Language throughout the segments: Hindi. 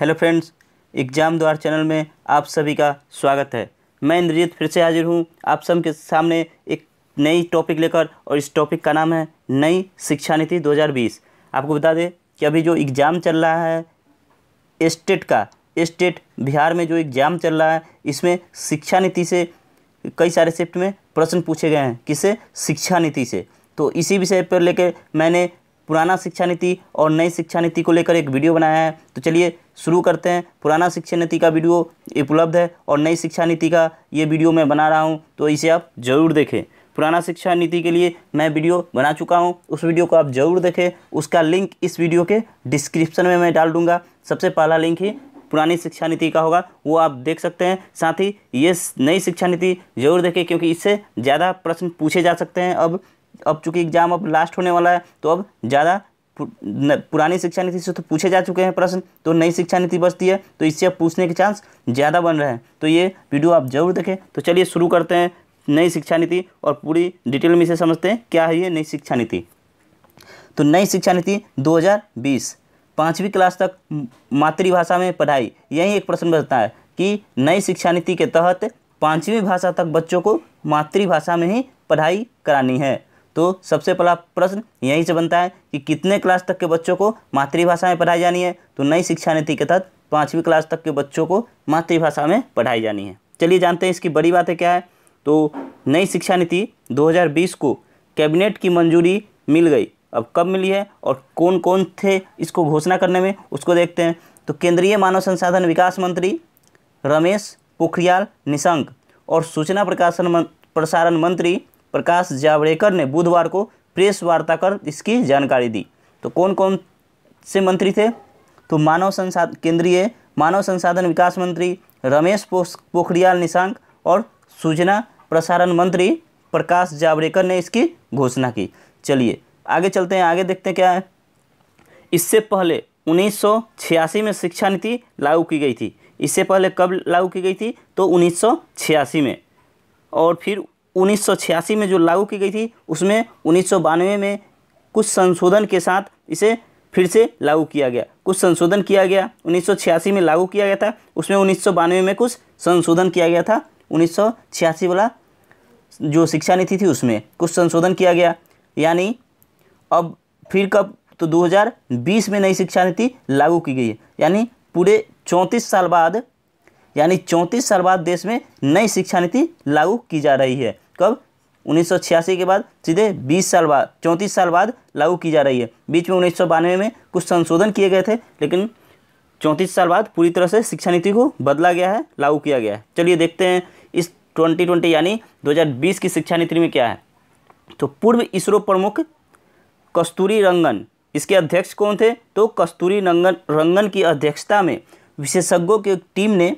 हेलो फ्रेंड्स एग्ज़ाम द्वार चैनल में आप सभी का स्वागत है मैं इंद्रजीत फिर से हाजिर हूँ आप सब के सामने एक नई टॉपिक लेकर और इस टॉपिक का नाम है नई शिक्षा नीति 2020 आपको बता दें कि अभी जो एग्ज़ाम चल रहा है स्टेट का स्टेट बिहार में जो एग्ज़ाम चल रहा है इसमें शिक्षा नीति से कई सारे शिफ्ट में प्रश्न पूछे गए हैं किसे शिक्षा नीति से तो इसी विषय पर लेकर मैंने पुराना शिक्षा नीति और नई शिक्षा नीति को लेकर एक वीडियो बनाया है तो चलिए शुरू करते हैं पुराना शिक्षा नीति का वीडियो उपलब्ध है और नई शिक्षा नीति का ये वीडियो मैं बना रहा हूँ तो इसे आप ज़रूर देखें पुराना शिक्षा नीति के लिए मैं वीडियो बना चुका हूँ उस वीडियो को आप ज़रूर देखें उसका लिंक इस वीडियो के डिस्क्रिप्शन में मैं डाल दूँगा सबसे पहला लिंक ही पुरानी शिक्षा नीति का होगा वो आप देख सकते हैं साथ ही ये नई शिक्षा नीति जरूर देखें क्योंकि इससे ज़्यादा प्रश्न पूछे जा सकते हैं अब अब चूँकि एग्ज़ाम अब लास्ट होने वाला है तो अब ज़्यादा पुरानी शिक्षा नीति से तो पूछे जा चुके हैं प्रश्न तो नई शिक्षा नीति बचती है तो इससे अब पूछने के चांस ज़्यादा बन रहे हैं तो ये वीडियो आप जरूर देखें तो चलिए शुरू करते हैं नई शिक्षा नीति और पूरी डिटेल में इसे समझते हैं क्या है ये नई शिक्षा नीति तो नई शिक्षा नीति 2020 पाँचवीं क्लास तक मातृभाषा में पढ़ाई यही एक प्रश्न बचता है कि नई शिक्षा नीति के तहत पाँचवीं भाषा तक बच्चों को मातृभाषा में ही पढ़ाई करानी है तो सबसे पहला प्रश्न यहीं से बनता है कि कितने क्लास तक के बच्चों को मातृभाषा में पढ़ाई जानी है तो नई शिक्षा नीति के तहत पाँचवीं क्लास तक के बच्चों को मातृभाषा में पढ़ाई जानी है चलिए जानते हैं इसकी बड़ी बातें क्या है तो नई शिक्षा नीति दो को कैबिनेट की मंजूरी मिल गई अब कब मिली है और कौन कौन थे इसको घोषणा करने में उसको देखते हैं तो केंद्रीय मानव संसाधन विकास मंत्री रमेश पोखरियाल निशंक और सूचना प्रकाशन प्रसारण मंत्री प्रकाश जावड़ेकर ने बुधवार को प्रेस वार्ता कर इसकी जानकारी दी तो कौन कौन से मंत्री थे तो मानव संसाधन केंद्रीय मानव संसाधन विकास मंत्री रमेश पोखरियाल निशांक और सूचना प्रसारण मंत्री प्रकाश जावड़ेकर ने इसकी घोषणा की चलिए आगे चलते हैं आगे देखते हैं क्या है इससे पहले 1986 में शिक्षा नीति लागू की गई थी इससे पहले कब लागू की गई थी तो 1986 में और फिर 1986 में जो लागू की गई थी उसमें उन्नीस में कुछ संशोधन के साथ इसे फिर से लागू किया गया कुछ संशोधन किया गया 1986 में लागू किया गया था उसमें उन्नीस में कुछ संशोधन किया गया था उन्नीस वाला जो शिक्षा नीति थी उसमें कुछ संशोधन किया गया यानी अब फिर कब तो 2020 में नई शिक्षा नीति लागू की गई है यानी पूरे चौंतीस साल बाद यानी चौंतीस साल बाद देश में नई शिक्षा नीति लागू की जा रही है कब उन्नीस के बाद सीधे 20 साल बाद 34 साल बाद लागू की जा रही है बीच में उन्नीस में कुछ संशोधन किए गए थे लेकिन चौंतीस साल बाद पूरी तरह से शिक्षा नीति को बदला गया है लागू किया गया है चलिए देखते हैं इस 2020 यानी 2020 की शिक्षा नीति में क्या है तो पूर्व इसरो प्रमुख कस्तूरी रंगन इसके अध्यक्ष कौन थे तो कस्तूरी रंगन रंगन की अध्यक्षता में विशेषज्ञों की टीम ने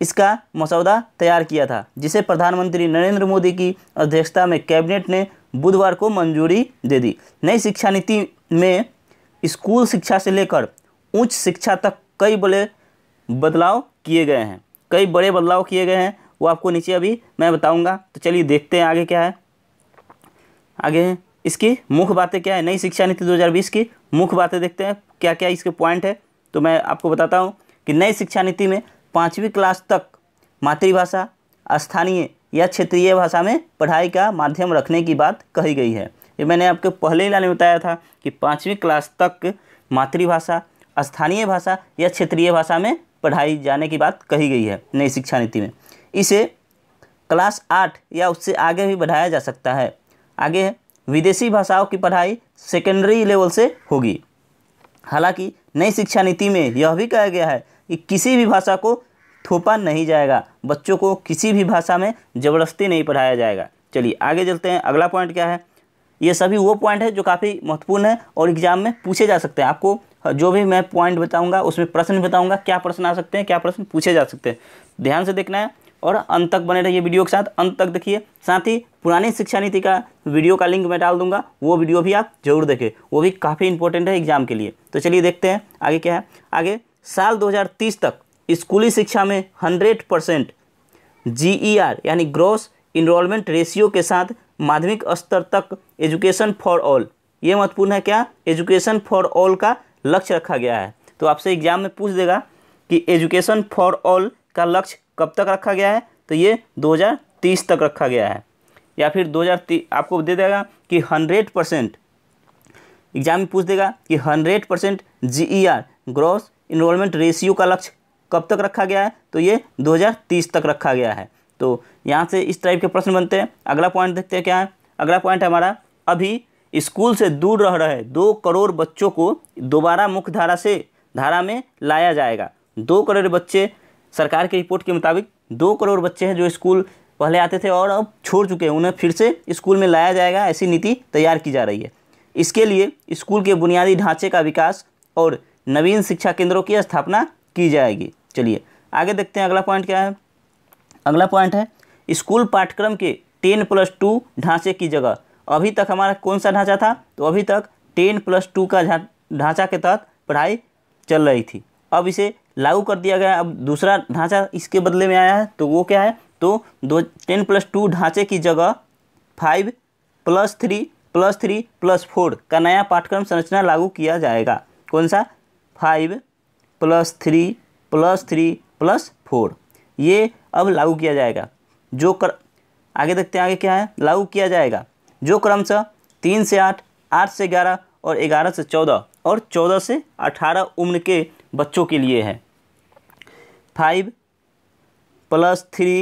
इसका मसौदा तैयार किया था जिसे प्रधानमंत्री नरेंद्र मोदी की अध्यक्षता में कैबिनेट ने बुधवार को मंजूरी दे दी नई शिक्षा नीति में स्कूल शिक्षा से लेकर उच्च शिक्षा तक कई बड़े बदलाव किए गए हैं कई बड़े बदलाव किए गए हैं वो आपको नीचे अभी मैं बताऊंगा तो चलिए देखते हैं आगे क्या है आगे है इसकी मुख्य बातें क्या है नई शिक्षा नीति 2020 की मुख्य बातें देखते हैं क्या क्या इसके पॉइंट है तो मैं आपको बताता हूँ कि नई शिक्षा नीति में पाँचवीं क्लास तक मातृभाषा स्थानीय या क्षेत्रीय भाषा में पढ़ाई का माध्यम रखने की बात कही गई है ये मैंने आपको पहले ही लाने बताया था कि पाँचवीं क्लास तक मातृभाषा स्थानीय भाषा या क्षेत्रीय भाषा में पढ़ाई जाने की बात कही गई है नई शिक्षा नीति में इसे क्लास आठ या उससे आगे भी बढ़ाया जा सकता है आगे विदेशी भाषाओं की पढ़ाई सेकेंडरी लेवल से होगी हालांकि नई शिक्षा नीति में यह भी कहा गया है किसी भी भाषा को थोपा नहीं जाएगा बच्चों को किसी भी भाषा में ज़बरदस्ती नहीं पढ़ाया जाएगा चलिए आगे चलते हैं अगला पॉइंट क्या है ये सभी वो पॉइंट है जो काफ़ी महत्वपूर्ण है और एग्जाम में पूछे जा सकते हैं आपको जो भी मैं पॉइंट बताऊंगा उसमें प्रश्न बताऊँगा क्या प्रश्न आ सकते हैं क्या प्रश्न पूछे जा सकते हैं ध्यान से देखना है और अंत तक बने रहिए वीडियो के साथ अंत तक देखिए साथ ही पुरानी शिक्षा नीति का वीडियो का लिंक मैं डाल दूंगा वो वीडियो भी आप जरूर देखें वो भी काफ़ी इंपॉर्टेंट है एग्जाम के लिए तो चलिए देखते हैं आगे क्या है आगे साल 2030 तक स्कूली शिक्षा में 100 परसेंट जी e यानी ग्रॉस इनरोलमेंट रेशियो के साथ माध्यमिक स्तर तक एजुकेशन फॉर ऑल ये महत्वपूर्ण है क्या एजुकेशन फॉर ऑल का लक्ष्य रखा गया है तो आपसे एग्जाम में पूछ देगा कि एजुकेशन फॉर ऑल का लक्ष्य कब तक रखा गया है तो ये 2030 तक रखा गया है या फिर 2030 आपको दे देगा कि 100 परसेंट एग्जाम में पूछ देगा कि 100 percent G e gross enrolment ratio का लक्ष्य कब तक रखा गया है तो ये 2030 तक रखा गया है तो यहाँ से इस टाइप के प्रश्न बनते हैं अगला पॉइंट देखते हैं क्या है अगला पॉइंट हमारा अभी स्कूल से दूर रह रहे दो करोड़ बच्चों को दोबारा मुख्य धारा से धारा में लाया जाएगा दो करोड़ बच्चे सरकार की रिपोर्ट के मुताबिक दो करोड़ बच्चे हैं जो स्कूल पहले आते थे और अब छोड़ चुके हैं उन्हें फिर से स्कूल में लाया जाएगा ऐसी नीति तैयार की जा रही है इसके लिए स्कूल के बुनियादी ढांचे का विकास और नवीन शिक्षा केंद्रों की स्थापना की जाएगी चलिए आगे देखते हैं अगला पॉइंट क्या है अगला पॉइंट है स्कूल पाठ्यक्रम के टेन प्लस टू ढांचे की जगह अभी तक हमारा कौन सा ढांचा था तो अभी तक टेन प्लस टू का ढांचा के तहत पढ़ाई चल रही थी अब इसे लागू कर दिया गया अब दूसरा ढांचा इसके बदले में आया है तो वो क्या है तो दो टेन प्लस टू ढांचे की जगह five plus three plus three plus four का नया पाठ्यक्रम संरचना लागू किया जाएगा कौन सा five plus three plus three plus four ये अब लागू किया जाएगा जो कर आगे देखते हैं आगे क्या है लागू किया जाएगा जो क्रमशः तीन से आठ आठ से ग्यारह और ग्यारह से चौदह और चौदह से अठारह उम्र के बच्चों के लिए है five plus three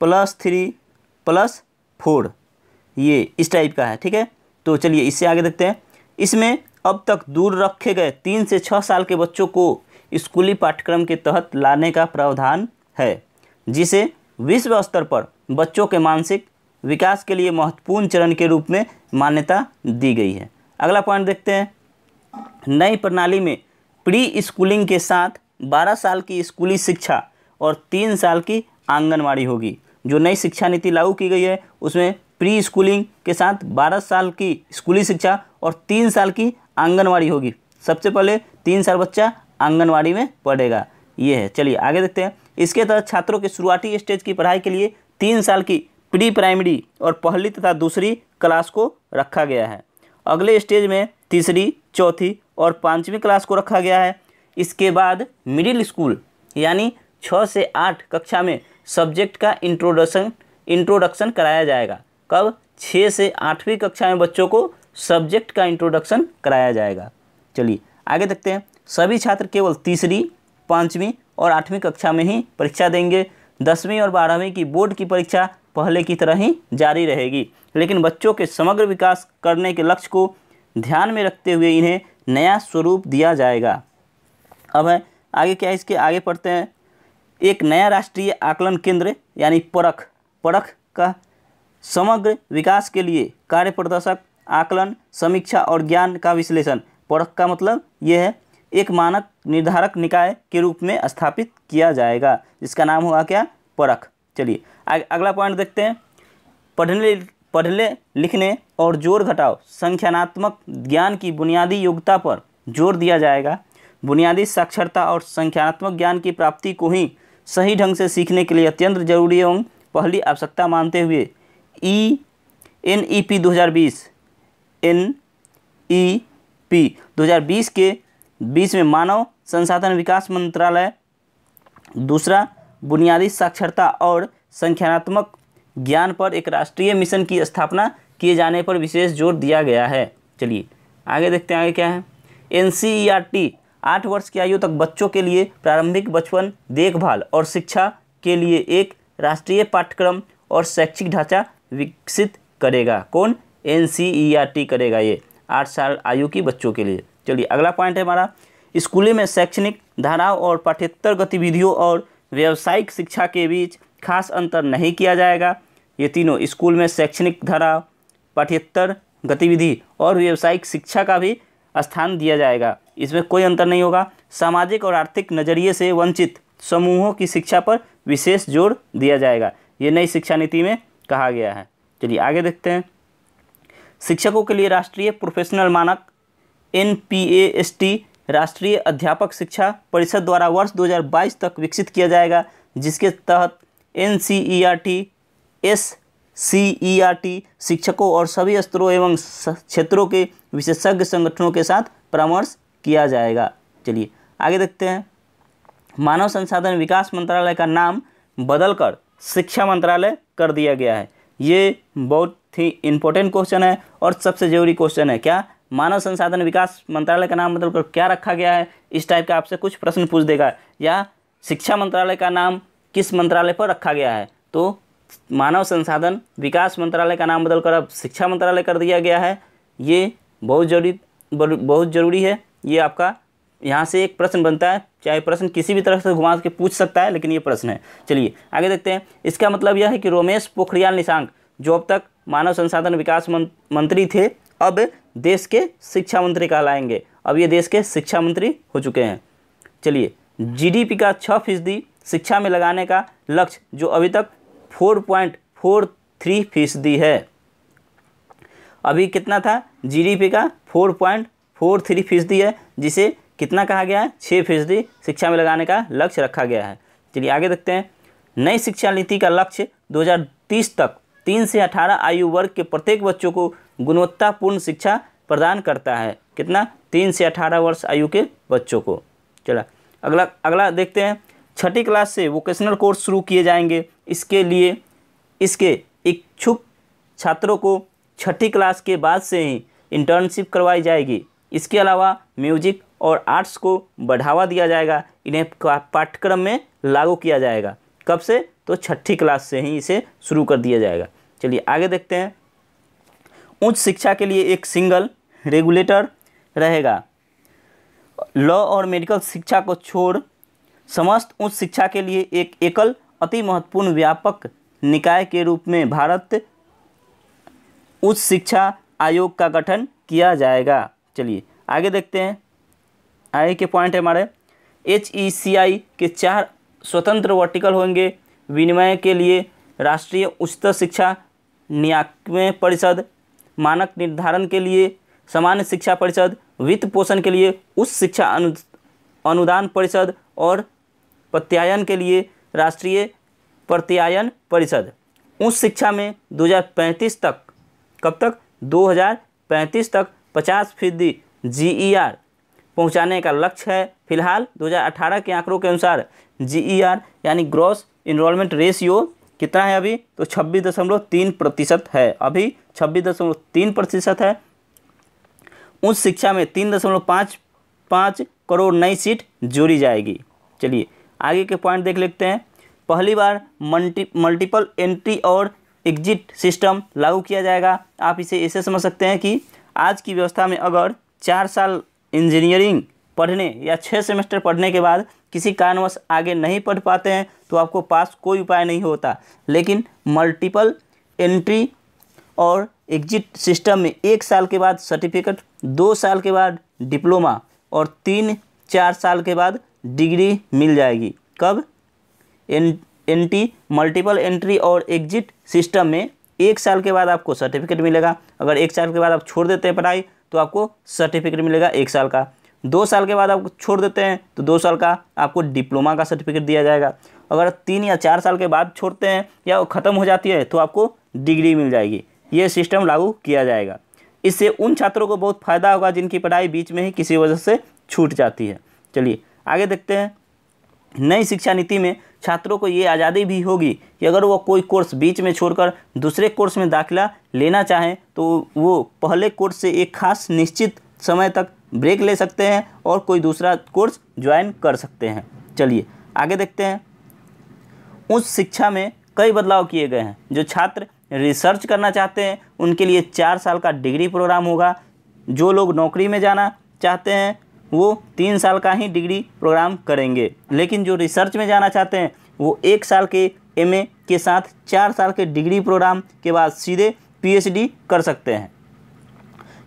plus three plus four ये इस टाइप का है ठीक है तो चलिए इससे आगे देखते हैं इसमें अब तक दूर रखे गए तीन से छः साल के बच्चों को स्कूली पाठ्यक्रम के तहत लाने का प्रावधान है जिसे विश्व स्तर पर बच्चों के मानसिक विकास के लिए महत्वपूर्ण चरण के रूप में मान्यता दी गई है अगला पॉइंट देखते हैं नई प्रणाली में प्री स्कूलिंग के साथ 12 साल की स्कूली शिक्षा और तीन साल की आंगनवाड़ी होगी जो नई शिक्षा नीति लागू की गई है उसमें प्री स्कूलिंग के साथ 12 साल की स्कूली शिक्षा और तीन साल की आंगनवाड़ी होगी सबसे पहले तीन साल बच्चा आंगनवाड़ी में पढ़ेगा ये है चलिए आगे देखते हैं इसके तहत छात्रों के शुरुआती स्टेज की पढ़ाई के लिए तीन साल की प्री प्राइमरी और पहली तथा दूसरी क्लास को रखा गया है अगले स्टेज में तीसरी चौथी और पाँचवीं क्लास को रखा गया है इसके बाद मिडिल स्कूल यानी छः से आठ कक्षा में सब्जेक्ट का इंट्रोडक्शन इंट्रोडक्शन कराया जाएगा कब छः से आठवीं कक्षा में बच्चों को सब्जेक्ट का इंट्रोडक्शन कराया जाएगा चलिए आगे देखते हैं सभी छात्र केवल तीसरी पाँचवीं और आठवीं कक्षा में ही परीक्षा देंगे दसवीं और बारहवीं की बोर्ड की परीक्षा पहले की तरह ही जारी रहेगी लेकिन बच्चों के समग्र विकास करने के लक्ष्य को ध्यान में रखते हुए इन्हें नया स्वरूप दिया जाएगा अब है आगे क्या इसके आगे पढ़ते हैं एक नया राष्ट्रीय आकलन केंद्र यानी परख परख का समग्र विकास के लिए कार्य प्रदर्शक आकलन समीक्षा और ज्ञान का विश्लेषण परख का मतलब ये है एक मानक निर्धारक निकाय के रूप में स्थापित किया जाएगा जिसका नाम हुआ क्या परख चलिए अगला पॉइंट देखते हैं पढ़ने पढ़ने लिखने और जोर घटाओ संख्यानात्मक ज्ञान की बुनियादी योग्यता पर जोर दिया जाएगा बुनियादी साक्षरता और संख्यात्मक ज्ञान की प्राप्ति को ही सही ढंग से सीखने के लिए अत्यंत जरूरी एवं पहली आवश्यकता मानते हुए ई एन ई पी बीस एन ई पी 2020 के बीच में मानव संसाधन विकास मंत्रालय दूसरा बुनियादी साक्षरता और संख्यात्मक ज्ञान पर एक राष्ट्रीय मिशन की स्थापना किए जाने पर विशेष जोर दिया गया है चलिए आगे देखते हैं आगे क्या है N C E R T आठ वर्ष की आयु तक बच्चों के लिए प्रारंभिक बचपन देखभाल और शिक्षा के लिए एक राष्ट्रीय पाठ्यक्रम और शैक्षिक ढांचा विकसित करेगा कौन N C E R T करेगा ये आठ साल आयु की बच्चों के लिए चलिए अगला पॉइंट है हमारा स्कूलों में शैक्षणिक धाराओं और पाठ्यत्तर गतिविधियों और व्यावसायिक शिक्षा के बीच खास अंतर नहीं किया जाएगा ये तीनों स्कूल में शैक्षणिक धारा पाठ्यत्तर गतिविधि और व्यावसायिक शिक्षा का भी स्थान दिया जाएगा इसमें कोई अंतर नहीं होगा सामाजिक और आर्थिक नज़रिए से वंचित समूहों की शिक्षा पर विशेष जोर दिया जाएगा ये नई शिक्षा नीति में कहा गया है चलिए आगे देखते हैं शिक्षकों के लिए राष्ट्रीय प्रोफेशनल मानक एन राष्ट्रीय अध्यापक शिक्षा परिषद द्वारा वर्ष 2022 तक विकसित किया जाएगा जिसके तहत N C E R T S C E R T शिक्षकों और सभी स्तरों एवं क्षेत्रों के विशेषज्ञ संगठनों के साथ परामर्श किया जाएगा चलिए आगे देखते हैं मानव संसाधन विकास मंत्रालय का नाम बदलकर शिक्षा मंत्रालय कर दिया गया है ये बहुत ही इंपॉर्टेंट क्वेश्चन है और सबसे जरूरी क्वेश्चन है क्या मानव संसाधन विकास मंत्रालय का नाम मतलब क्या रखा गया है इस टाइप का आपसे कुछ प्रश्न पूछ देगा या शिक्षा मंत्रालय का नाम किस मंत्रालय पर रखा गया है तो मानव संसाधन विकास मंत्रालय का नाम बदलकर अब शिक्षा मंत्रालय कर दिया गया है ये बहुत जरूरी बहुत ज़रूरी है ये आपका यहाँ से एक प्रश्न बनता है चाहे प्रश्न किसी भी तरह से घुमा के पूछ सकता है लेकिन ये प्रश्न है चलिए आगे देखते हैं इसका मतलब यह है कि रोमेश पोखरियाल निशांक जो अब तक मानव संसाधन विकास मंत्री थे अब देश के शिक्षा मंत्री कहलाएंगे अब ये देश के शिक्षा मंत्री हो चुके हैं चलिए जीडीपी का छः फीसदी शिक्षा में लगाने का लक्ष्य जो अभी तक फोर पॉइंट फोर थ्री फीसदी है अभी कितना था जीडीपी का फोर पॉइंट फोर थ्री फीसदी है जिसे कितना कहा गया है छः फीसदी शिक्षा में लगाने का लक्ष्य रखा गया है चलिए आगे देखते हैं नई शिक्षा नीति का लक्ष्य दो तक तीन से अठारह आयु वर्ग के प्रत्येक बच्चों को गुणवत्तापूर्ण शिक्षा प्रदान करता है कितना तीन से अठारह वर्ष आयु के बच्चों को चला अगला अगला देखते हैं छठी क्लास से वोकेशनल कोर्स शुरू किए जाएंगे इसके लिए इसके इच्छुक छात्रों को छठी क्लास के बाद से ही इंटर्नशिप करवाई जाएगी इसके अलावा म्यूजिक और आर्ट्स को बढ़ावा दिया जाएगा इन्हें पाठ्यक्रम में लागू किया जाएगा कब से तो छठी क्लास से ही इसे शुरू कर दिया जाएगा चलिए आगे देखते हैं उच्च शिक्षा के लिए एक सिंगल रेगुलेटर रहेगा लॉ और मेडिकल शिक्षा को छोड़ समस्त उच्च शिक्षा के लिए एक एकल अति महत्वपूर्ण व्यापक निकाय के रूप में भारत उच्च शिक्षा आयोग का गठन किया जाएगा चलिए आगे देखते हैं आगे के पॉइंट है हमारे एच ई सी आई के चार स्वतंत्र वर्टिकल होंगे विनिमय के लिए राष्ट्रीय उच्चतर शिक्षा नियाकवे परिषद मानक निर्धारण के लिए सामान्य शिक्षा परिषद वित्त पोषण के लिए उच्च शिक्षा अनु अनुदान परिषद और प्रत्यायन के लिए राष्ट्रीय प्रत्यायन परिषद उच्च शिक्षा में 2035 तक कब तक 2035 तक 50 फीसदी जी e पहुंचाने का लक्ष्य है फिलहाल 2018 के आंकड़ों के अनुसार जी e यानी ग्रॉस इनरोलमेंट रेशियो कितना है अभी तो छब्बीस दशमलव तीन प्रतिशत है अभी छब्बीस दशमलव तीन प्रतिशत है उस शिक्षा में तीन दशमलव पाँच पाँच करोड़ नई सीट जोड़ी जाएगी चलिए आगे के पॉइंट देख लेते हैं पहली बार मल्टी मल्टीपल एंट्री और एग्जिट सिस्टम लागू किया जाएगा आप इसे ऐसे समझ सकते हैं कि आज की व्यवस्था में अगर चार साल इंजीनियरिंग पढ़ने या छः सेमेस्टर पढ़ने के बाद किसी कारणवश आगे नहीं पढ़ पाते हैं तो आपको पास कोई उपाय नहीं होता लेकिन मल्टीपल एंट्री और एग्जिट सिस्टम में एक साल के बाद सर्टिफिकेट दो साल के बाद डिप्लोमा और तीन चार साल के बाद डिग्री मिल जाएगी कब एन एंटी मल्टीपल एंट्री और एग्जिट सिस्टम में एक साल के बाद आपको सर्टिफिकेट मिलेगा अगर एक साल के बाद आप छोड़ देते हैं पढ़ाई तो आपको सर्टिफिकेट मिलेगा एक साल का दो साल के बाद आप छोड़ देते हैं तो दो साल का आपको डिप्लोमा का सर्टिफिकेट दिया जाएगा अगर तीन या चार साल के बाद छोड़ते हैं या ख़त्म हो जाती है तो आपको डिग्री मिल जाएगी ये सिस्टम लागू किया जाएगा इससे उन छात्रों को बहुत फ़ायदा होगा जिनकी पढ़ाई बीच में ही किसी वजह से छूट जाती है चलिए आगे देखते हैं नई शिक्षा नीति में छात्रों को ये आज़ादी भी होगी कि अगर वो कोई कोर्स बीच में छोड़कर दूसरे कोर्स में दाखिला लेना चाहें तो वो पहले कोर्स से एक खास निश्चित समय तक ब्रेक ले सकते हैं और कोई दूसरा कोर्स ज्वाइन कर सकते हैं चलिए आगे देखते हैं उस शिक्षा में कई बदलाव किए गए हैं जो छात्र रिसर्च करना चाहते हैं उनके लिए चार साल का डिग्री प्रोग्राम होगा जो लोग नौकरी में जाना चाहते हैं वो तीन साल का ही डिग्री प्रोग्राम करेंगे लेकिन जो रिसर्च में जाना चाहते हैं वो एक साल के एमए के साथ चार साल के डिग्री प्रोग्राम के बाद सीधे पीएचडी कर सकते हैं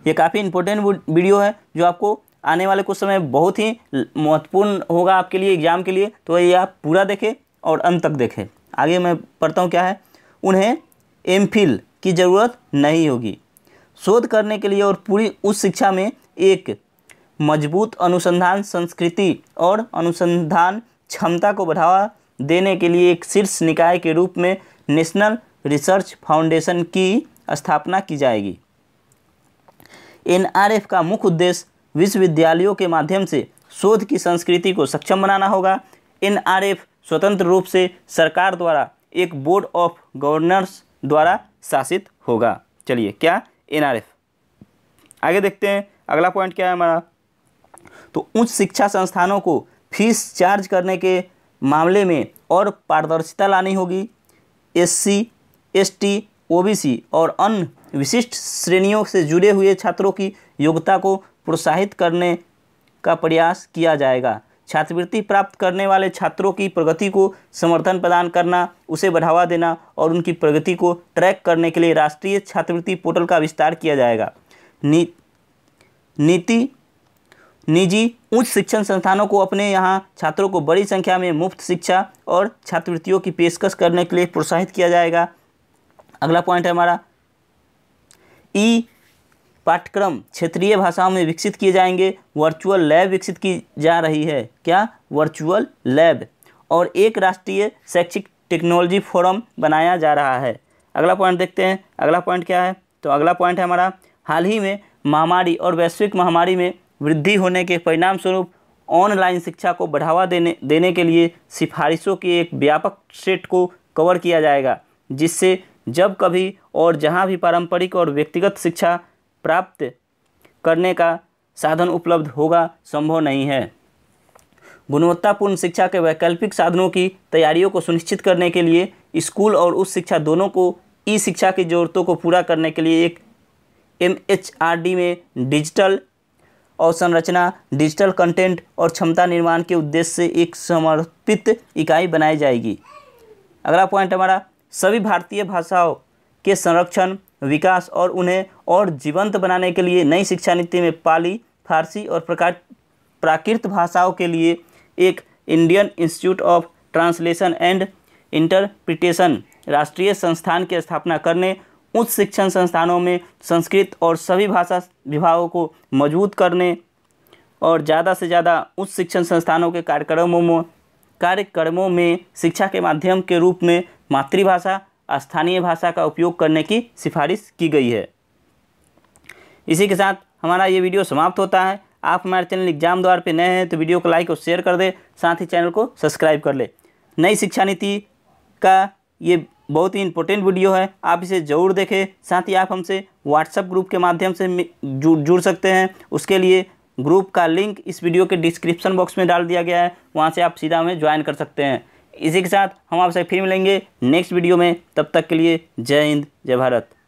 ये काफ़ी इंपॉर्टेंट वीडियो है जो आपको आने वाले कुछ समय बहुत ही महत्वपूर्ण होगा आपके लिए एग्जाम के लिए तो ये आप पूरा देखें और अंत तक देखें आगे मैं पढ़ता हूँ क्या है उन्हें एम की ज़रूरत नहीं होगी शोध करने के लिए और पूरी उस शिक्षा में एक मजबूत अनुसंधान संस्कृति और अनुसंधान क्षमता को बढ़ावा देने के लिए एक शीर्ष निकाय के रूप में नेशनल रिसर्च फाउंडेशन की स्थापना की जाएगी एनआरएफ का मुख्य उद्देश्य विश्वविद्यालयों के माध्यम से शोध की संस्कृति को सक्षम बनाना होगा एनआरएफ स्वतंत्र रूप से सरकार द्वारा एक बोर्ड ऑफ गवर्नर्स द्वारा शासित होगा चलिए क्या एनआरएफ आगे देखते हैं अगला पॉइंट क्या है हमारा तो उच्च शिक्षा संस्थानों को फीस चार्ज करने के मामले में और पारदर्शिता लानी होगी एससी, एसटी, ओबीसी और अन्य विशिष्ट श्रेणियों से जुड़े हुए छात्रों की योग्यता को प्रोत्साहित करने का प्रयास किया जाएगा छात्रवृत्ति प्राप्त करने वाले छात्रों की प्रगति को समर्थन प्रदान करना उसे बढ़ावा देना और उनकी प्रगति को ट्रैक करने के लिए राष्ट्रीय छात्रवृत्ति पोर्टल का विस्तार किया जाएगा नी, नीति निजी उच्च शिक्षण संस्थानों को अपने यहाँ छात्रों को बड़ी संख्या में मुफ्त शिक्षा और छात्रवृत्तियों की पेशकश करने के लिए प्रोत्साहित किया जाएगा अगला पॉइंट है हमारा ई पाठ्यक्रम क्षेत्रीय भाषाओं में विकसित किए जाएंगे वर्चुअल लैब विकसित की जा रही है क्या वर्चुअल लैब और एक राष्ट्रीय शैक्षिक टेक्नोलॉजी फोरम बनाया जा रहा है अगला पॉइंट देखते हैं अगला पॉइंट क्या है तो अगला पॉइंट है हमारा हाल ही में महामारी और वैश्विक महामारी में वृद्धि होने के परिणाम स्वरूप ऑनलाइन शिक्षा को बढ़ावा देने देने के लिए सिफारिशों के एक व्यापक सेट को कवर किया जाएगा जिससे जब कभी और जहाँ भी पारंपरिक और व्यक्तिगत शिक्षा प्राप्त करने का साधन उपलब्ध होगा संभव नहीं है गुणवत्तापूर्ण शिक्षा के वैकल्पिक साधनों की तैयारियों को सुनिश्चित करने के लिए स्कूल और उच्च शिक्षा दोनों को ई शिक्षा की ज़रूरतों को पूरा करने के लिए एक एम में डिजिटल अवसंरचना डिजिटल कंटेंट और क्षमता निर्माण के उद्देश्य से एक समर्पित इकाई बनाई जाएगी अगला पॉइंट हमारा सभी भारतीय भाषाओं के संरक्षण विकास और उन्हें और जीवंत बनाने के लिए नई शिक्षा नीति में पाली फारसी और प्रका प्राकृत भाषाओं के लिए एक Indian institute of translation and interpretation राष्ट्रीय संस्थान की स्थापना करने उच्च शिक्षण संस्थानों में संस्कृत और सभी भाषा विभागों को मजबूत करने और ज़्यादा से ज़्यादा उच्च शिक्षण संस्थानों के कार्यक्रमों में कार्यक्रमों में शिक्षा के माध्यम के रूप में मातृभाषा स्थानीय भाषा का उपयोग करने की सिफारिश की गई है इसी के साथ हमारा ये वीडियो समाप्त होता है आप हमारे चैनल एग्जाम द्वार पर नए हैं तो वीडियो को लाइक और शेयर कर दें साथ ही चैनल को सब्सक्राइब कर ले नई शिक्षा नीति का ये बहुत ही इंपॉर्टेंट वीडियो है आप इसे ज़रूर देखें साथ ही आप हमसे व्हाट्सएप ग्रुप के माध्यम से जुड़ जुड़ सकते हैं उसके लिए ग्रुप का लिंक इस वीडियो के डिस्क्रिप्शन बॉक्स में डाल दिया गया है वहाँ से आप सीधा हमें ज्वाइन कर सकते हैं इसी के साथ हम आपसे फिर मिलेंगे नेक्स्ट वीडियो में तब तक के लिए जय हिंद जय भारत